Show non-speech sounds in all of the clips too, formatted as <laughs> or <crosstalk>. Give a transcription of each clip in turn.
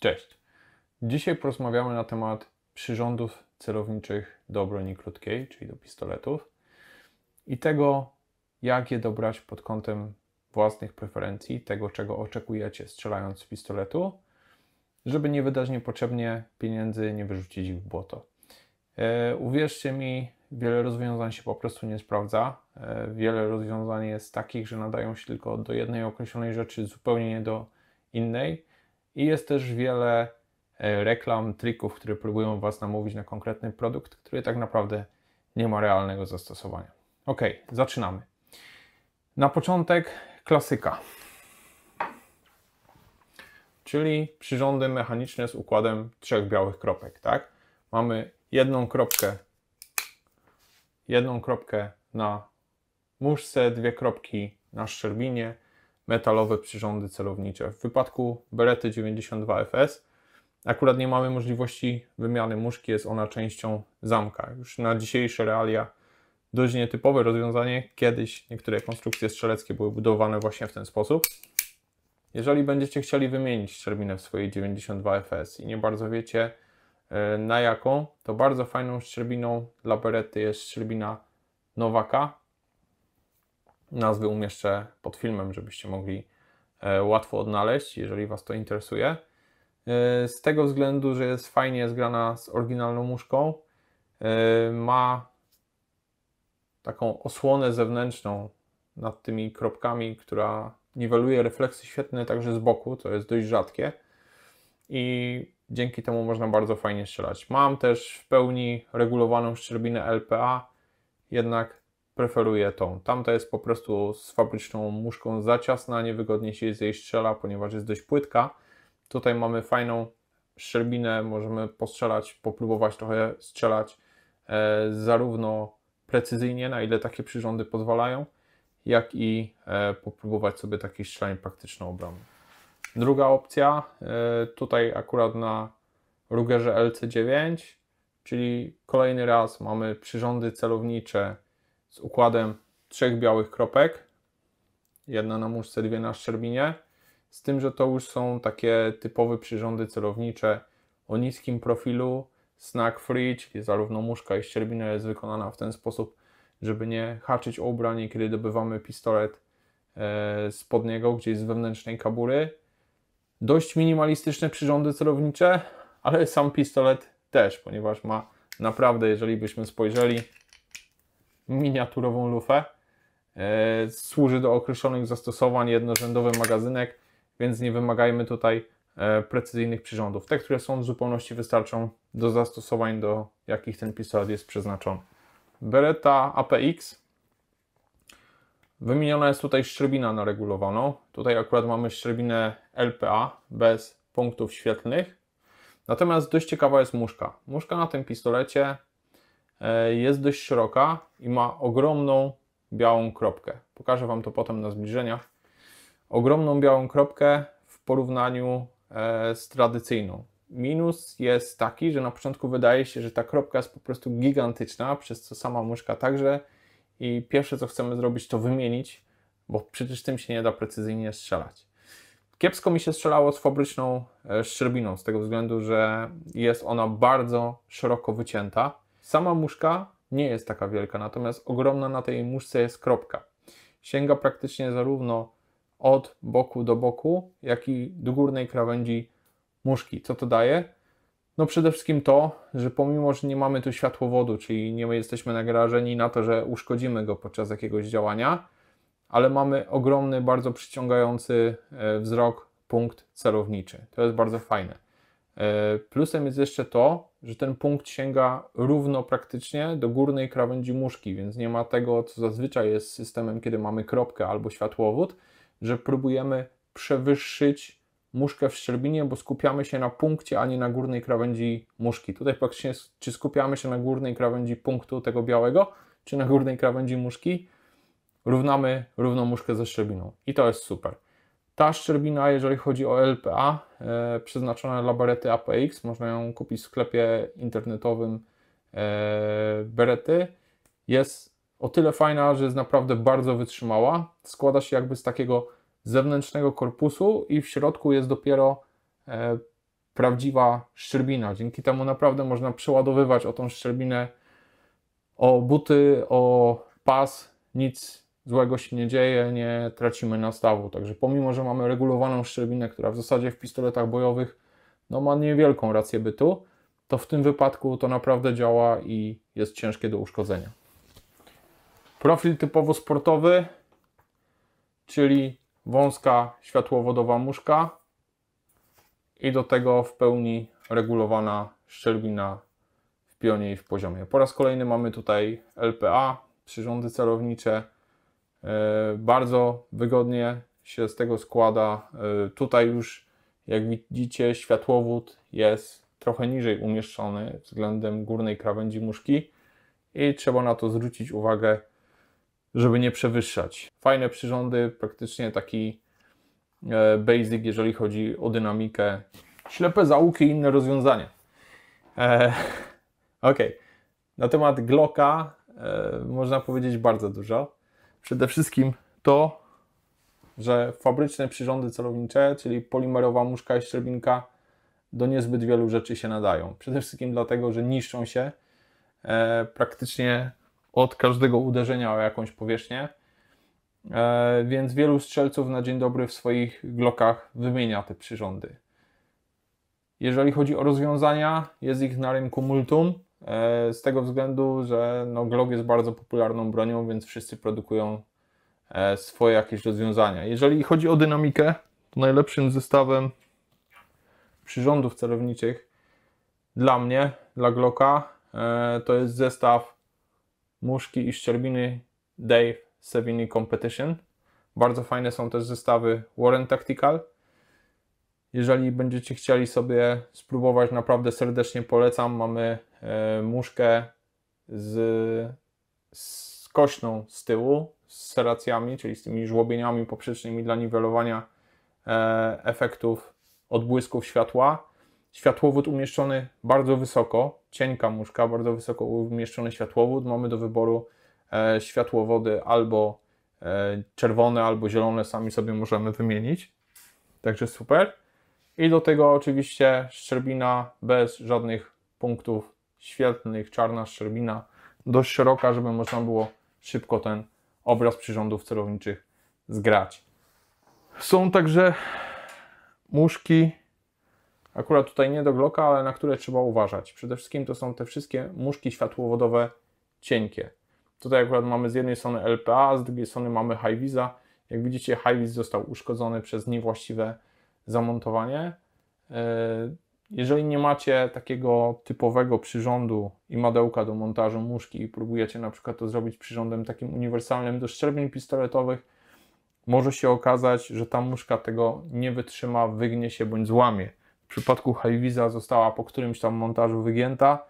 Cześć. Dzisiaj porozmawiamy na temat przyrządów celowniczych do broni krótkiej, czyli do pistoletów i tego, jak je dobrać pod kątem własnych preferencji, tego, czego oczekujecie strzelając z pistoletu, żeby nie wydać niepotrzebnie pieniędzy, nie wyrzucić ich w błoto. E, uwierzcie mi, wiele rozwiązań się po prostu nie sprawdza. E, wiele rozwiązań jest takich, że nadają się tylko do jednej określonej rzeczy, zupełnie nie do innej. I jest też wiele e, reklam, trików, które próbują Was namówić na konkretny produkt, który tak naprawdę nie ma realnego zastosowania. Ok, zaczynamy. Na początek klasyka, czyli przyrządy mechaniczne z układem trzech białych kropek. Tak? Mamy jedną kropkę, jedną kropkę na muszce, dwie kropki na szczerbinie, metalowe przyrządy celownicze. W wypadku Berety 92FS akurat nie mamy możliwości wymiany muszki, jest ona częścią zamka. Już na dzisiejsze realia dość nietypowe rozwiązanie. Kiedyś niektóre konstrukcje strzeleckie były budowane właśnie w ten sposób. Jeżeli będziecie chcieli wymienić szczerbinę w swojej 92FS i nie bardzo wiecie e, na jaką, to bardzo fajną szczerbiną dla Berety jest szczerbina Nowaka Nazwy umieszczę pod filmem, żebyście mogli e, łatwo odnaleźć, jeżeli Was to interesuje. E, z tego względu, że jest fajnie zgrana z oryginalną muszką, e, ma taką osłonę zewnętrzną nad tymi kropkami, która niweluje refleksy świetne także z boku, co jest dość rzadkie i dzięki temu można bardzo fajnie strzelać. Mam też w pełni regulowaną szczerbinę LPA, jednak preferuje tą. Tamta jest po prostu z fabryczną muszką za ciasna, niewygodnie się z jej strzela, ponieważ jest dość płytka. Tutaj mamy fajną szczerbinę, możemy postrzelać, popróbować trochę strzelać e, zarówno precyzyjnie, na ile takie przyrządy pozwalają, jak i e, popróbować sobie takiej strzelanie praktyczną obronną. Druga opcja, e, tutaj akurat na Rugerze LC9, czyli kolejny raz mamy przyrządy celownicze, z układem trzech białych kropek. Jedna na muszce, dwie na szczerbinie. Z tym, że to już są takie typowe przyrządy celownicze o niskim profilu. Snack free, czyli zarówno muszka i szczerbina jest wykonana w ten sposób, żeby nie haczyć o ubranie, kiedy dobywamy pistolet e, spod niego, gdzieś z wewnętrznej kabury. Dość minimalistyczne przyrządy celownicze, ale sam pistolet też, ponieważ ma naprawdę, jeżeli byśmy spojrzeli, miniaturową lufę. E, służy do określonych zastosowań, jednorzędowy magazynek, więc nie wymagajmy tutaj e, precyzyjnych przyrządów. Te, które są w zupełności wystarczą do zastosowań, do jakich ten pistolet jest przeznaczony. Beretta APX. Wymieniona jest tutaj szczerbina na regulowaną. Tutaj akurat mamy szczerbinę LPA bez punktów świetlnych. Natomiast dość ciekawa jest muszka. Muszka na tym pistolecie E, jest dość szeroka i ma ogromną białą kropkę. Pokażę Wam to potem na zbliżeniach. Ogromną białą kropkę w porównaniu e, z tradycyjną. Minus jest taki, że na początku wydaje się, że ta kropka jest po prostu gigantyczna, przez co sama muszka także. I pierwsze co chcemy zrobić, to wymienić, bo przecież tym się nie da precyzyjnie strzelać. Kiepsko mi się strzelało z fabryczną e, szczerbiną, z tego względu, że jest ona bardzo szeroko wycięta Sama muszka nie jest taka wielka, natomiast ogromna na tej muszce jest kropka. Sięga praktycznie zarówno od boku do boku, jak i do górnej krawędzi muszki. Co to daje? No przede wszystkim to, że pomimo, że nie mamy tu światłowodu, czyli nie jesteśmy nagrażeni na to, że uszkodzimy go podczas jakiegoś działania, ale mamy ogromny, bardzo przyciągający e, wzrok punkt celowniczy. To jest bardzo fajne. E, plusem jest jeszcze to, że ten punkt sięga równo praktycznie do górnej krawędzi muszki, więc nie ma tego, co zazwyczaj jest systemem, kiedy mamy kropkę albo światłowód, że próbujemy przewyższyć muszkę w szczerbinie, bo skupiamy się na punkcie, a nie na górnej krawędzi muszki. Tutaj praktycznie, czy skupiamy się na górnej krawędzi punktu tego białego, czy na górnej krawędzi muszki, równamy równą muszkę ze szczerbiną. I to jest super. Ta szczerbina, jeżeli chodzi o LPA, e, przeznaczona dla berety APX, można ją kupić w sklepie internetowym e, berety, jest o tyle fajna, że jest naprawdę bardzo wytrzymała. Składa się jakby z takiego zewnętrznego korpusu i w środku jest dopiero e, prawdziwa szczerbina. Dzięki temu naprawdę można przeładowywać o tą szczerbinę o buty, o pas, nic złego się nie dzieje, nie tracimy nastawu. Także pomimo, że mamy regulowaną szczerbinę, która w zasadzie w pistoletach bojowych no, ma niewielką rację bytu, to w tym wypadku to naprawdę działa i jest ciężkie do uszkodzenia. Profil typowo sportowy, czyli wąska światłowodowa muszka i do tego w pełni regulowana szczelbina w pionie i w poziomie. Po raz kolejny mamy tutaj LPA, przyrządy celownicze, E, bardzo wygodnie się z tego składa. E, tutaj już, jak widzicie, światłowód jest trochę niżej umieszczony względem górnej krawędzi muszki i trzeba na to zwrócić uwagę, żeby nie przewyższać. Fajne przyrządy, praktycznie taki e, basic, jeżeli chodzi o dynamikę. Ślepe załuki i inne rozwiązania. Eee, <laughs> ok. Na temat Glocka e, można powiedzieć bardzo dużo. Przede wszystkim to, że fabryczne przyrządy celownicze, czyli polimerowa muszka i szczerbinka, do niezbyt wielu rzeczy się nadają. Przede wszystkim dlatego, że niszczą się e, praktycznie od każdego uderzenia o jakąś powierzchnię. E, więc wielu strzelców na dzień dobry w swoich glokach wymienia te przyrządy. Jeżeli chodzi o rozwiązania, jest ich na rynku multum. E, z tego względu, że no, Glock jest bardzo popularną bronią, więc wszyscy produkują e, swoje jakieś rozwiązania. Jeżeli chodzi o dynamikę, to najlepszym zestawem przyrządów celowniczych dla mnie, dla Glocka, e, to jest zestaw muszki i szczerbiny Dave Sevigny Competition. Bardzo fajne są też zestawy Warren Tactical. Jeżeli będziecie chcieli sobie spróbować, naprawdę serdecznie polecam. Mamy E, muszkę z, z kośną z tyłu, z seracjami, czyli z tymi żłobieniami poprzecznymi dla niwelowania e, efektów odbłysków światła. Światłowód umieszczony bardzo wysoko, cienka muszka, bardzo wysoko umieszczony światłowód. Mamy do wyboru e, światłowody albo czerwone, albo zielone, sami sobie możemy wymienić. Także super. I do tego oczywiście szczerbina bez żadnych punktów świetnych czarna szczerbina, dość szeroka, żeby można było szybko ten obraz przyrządów celowniczych zgrać. Są także muszki, akurat tutaj nie do Glocka, ale na które trzeba uważać. Przede wszystkim to są te wszystkie muszki światłowodowe cienkie. Tutaj akurat mamy z jednej strony LPA, z drugiej strony mamy Visa. Jak widzicie, Hi-Vis został uszkodzony przez niewłaściwe zamontowanie. E, jeżeli nie macie takiego typowego przyrządu i madełka do montażu muszki i próbujecie na przykład to zrobić przyrządem takim uniwersalnym do szczelbień pistoletowych, może się okazać, że ta muszka tego nie wytrzyma, wygnie się bądź złamie. W przypadku Highwiza została po którymś tam montażu wygięta.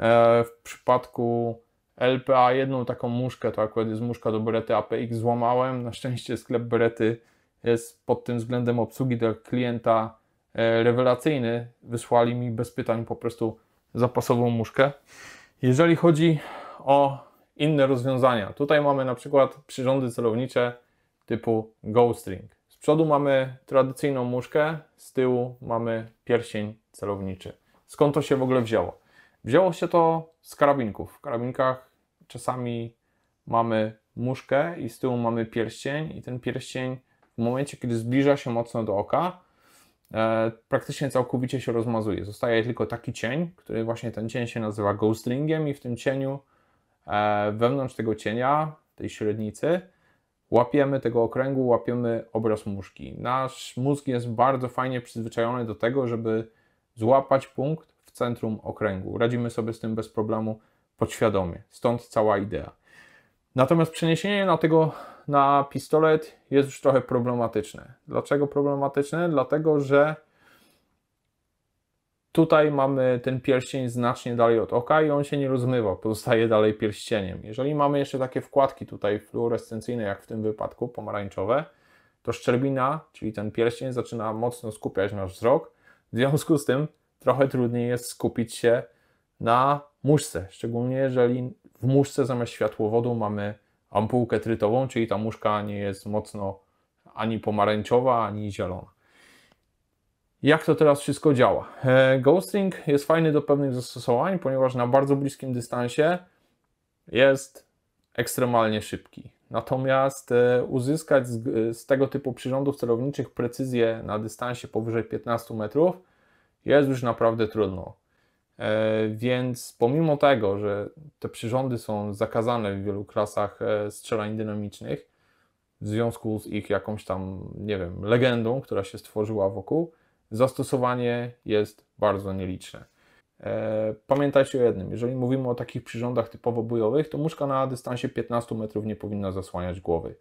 E, w przypadku LPA jedną taką muszkę, to akurat jest muszka do berety APX, złamałem. Na szczęście sklep berety jest pod tym względem obsługi dla klienta E, rewelacyjny, wysłali mi bez pytań po prostu zapasową muszkę. Jeżeli chodzi o inne rozwiązania, tutaj mamy na przykład przyrządy celownicze typu GoString. Z przodu mamy tradycyjną muszkę, z tyłu mamy pierścień celowniczy. Skąd to się w ogóle wzięło? Wzięło się to z karabinków. W karabinkach czasami mamy muszkę i z tyłu mamy pierścień i ten pierścień w momencie, kiedy zbliża się mocno do oka, E, praktycznie całkowicie się rozmazuje. Zostaje tylko taki cień, który właśnie ten cień się nazywa ringiem i w tym cieniu e, wewnątrz tego cienia, tej średnicy, łapiemy tego okręgu, łapiemy obraz muszki. Nasz mózg jest bardzo fajnie przyzwyczajony do tego, żeby złapać punkt w centrum okręgu. Radzimy sobie z tym bez problemu podświadomie. Stąd cała idea. Natomiast przeniesienie na tego na pistolet jest już trochę problematyczne. Dlaczego problematyczne? Dlatego, że tutaj mamy ten pierścień znacznie dalej od oka i on się nie rozmywa, pozostaje dalej pierścieniem. Jeżeli mamy jeszcze takie wkładki tutaj fluorescencyjne, jak w tym wypadku pomarańczowe, to szczerbina, czyli ten pierścień, zaczyna mocno skupiać nasz wzrok. W związku z tym trochę trudniej jest skupić się na muszce, szczególnie jeżeli w muszce zamiast światłowodu mamy ampułkę trytową, czyli ta muszka nie jest mocno ani pomarańczowa, ani zielona. Jak to teraz wszystko działa? E, ghostring jest fajny do pewnych zastosowań, ponieważ na bardzo bliskim dystansie jest ekstremalnie szybki. Natomiast e, uzyskać z, tego typu przyrządów celowniczych precyzję na dystansie powyżej 15 metrów jest już naprawdę trudno. E, więc pomimo tego, że te przyrządy są zakazane w wielu klasach e, strzelań dynamicznych, w związku z ich jakąś tam, nie wiem, legendą, która się stworzyła wokół, zastosowanie jest bardzo nieliczne. E, pamiętajcie o jednym, jeżeli mówimy o takich przyrządach typowo bojowych, to muszka na dystansie 15 metrów nie powinna zasłaniać głowy.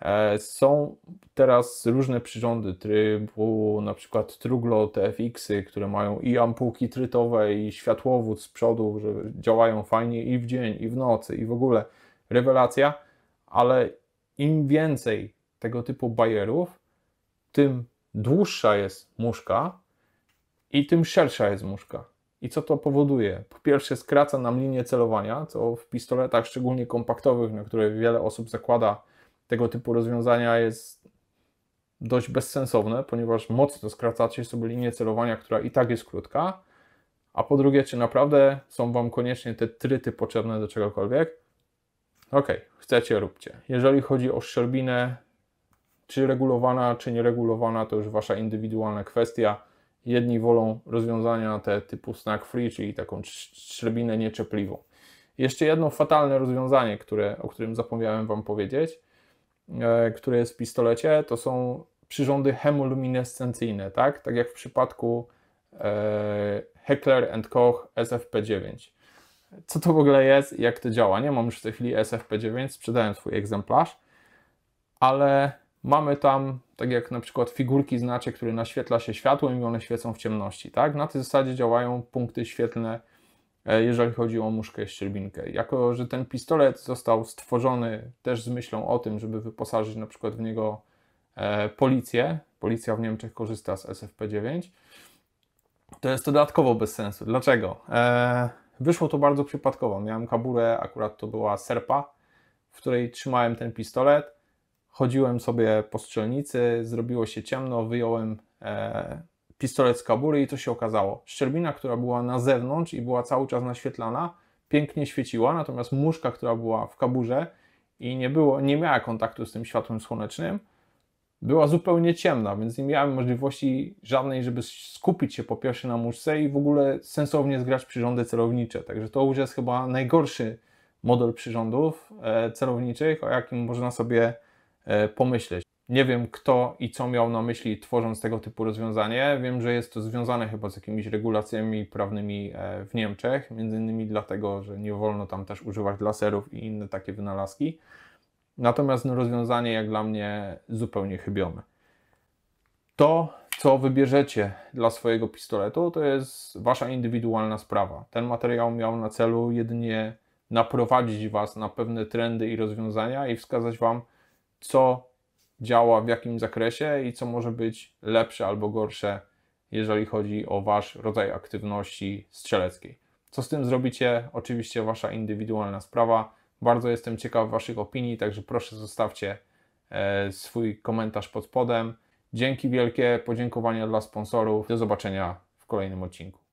E, są teraz różne przyrządy trybu, na przykład Truglo TFX-y, które mają i ampułki trytowe, i światłowód z przodu, że działają fajnie i w dzień, i w nocy, i w ogóle rewelacja, ale im więcej tego typu bajerów, tym dłuższa jest muszka i tym szersza jest muszka. I co to powoduje? Po pierwsze, skraca nam linię celowania, co w pistoletach, szczególnie kompaktowych, na które wiele osób zakłada tego typu rozwiązania jest dość bezsensowne, ponieważ mocno skracacie sobie linię celowania, która i tak jest krótka, a po drugie, czy naprawdę są Wam koniecznie te tryty potrzebne do czegokolwiek? Ok, chcecie, róbcie. Jeżeli chodzi o szczerbinę, czy regulowana, czy nieregulowana, to już Wasza indywidualna kwestia. Jedni wolą rozwiązania te typu snack free, czyli taką szczerbinę nieczepliwą. Jeszcze jedno fatalne rozwiązanie, które, o którym zapomniałem Wam powiedzieć, E, które jest w pistolecie, to są przyrządy hemoluminescencyjne, tak? Tak jak w przypadku e, Heckler Koch SFP9. Co to w ogóle jest i jak to działa? Nie mam już w tej chwili SFP9, sprzedałem swój egzemplarz, ale mamy tam, tak jak na przykład figurki znaczy, które naświetla się światłem i one świecą w ciemności, tak? Na tej zasadzie działają punkty świetlne E, jeżeli chodzi o muszkę szczerbinkę. Jako, że ten pistolet został stworzony też z myślą o tym, żeby wyposażyć na przykład w niego e, policję, policja w Niemczech korzysta z SFP-9, to jest to dodatkowo bez sensu. Dlaczego? E, wyszło to bardzo przypadkowo. Miałem kaburę, akurat to była serpa, w której trzymałem ten pistolet. Chodziłem sobie po strzelnicy, zrobiło się ciemno, wyjąłem pistolet z kabury i co się okazało? Szczerbina, która była na zewnątrz i była cały czas naświetlana, pięknie świeciła, natomiast muszka, która była w kaburze i nie, było, nie miała kontaktu z tym światłem słonecznym, była zupełnie ciemna, więc nie miałem możliwości żadnej, żeby skupić się po pierwsze na muszce i w ogóle sensownie zgrać przyrządy celownicze. Także to już jest chyba najgorszy model przyrządów e, celowniczych, o jakim można sobie e, pomyśleć. Nie wiem, kto i co miał na myśli, tworząc tego typu rozwiązanie. Wiem, że jest to związane chyba z jakimiś regulacjami prawnymi e, w Niemczech, między innymi dlatego, że nie wolno tam też używać laserów i inne takie wynalazki. Natomiast no, rozwiązanie, jak dla mnie, zupełnie chybione. To, co wybierzecie dla swojego pistoletu, to jest wasza indywidualna sprawa. Ten materiał miał na celu jedynie naprowadzić was na pewne trendy i rozwiązania i wskazać wam, co działa w jakim zakresie i co może być lepsze albo gorsze, jeżeli chodzi o Wasz rodzaj aktywności strzeleckiej. Co z tym zrobicie? Oczywiście Wasza indywidualna sprawa. Bardzo jestem ciekaw Waszych opinii, także proszę zostawcie e, swój komentarz pod spodem. Dzięki wielkie, podziękowania dla sponsorów. Do zobaczenia w kolejnym odcinku.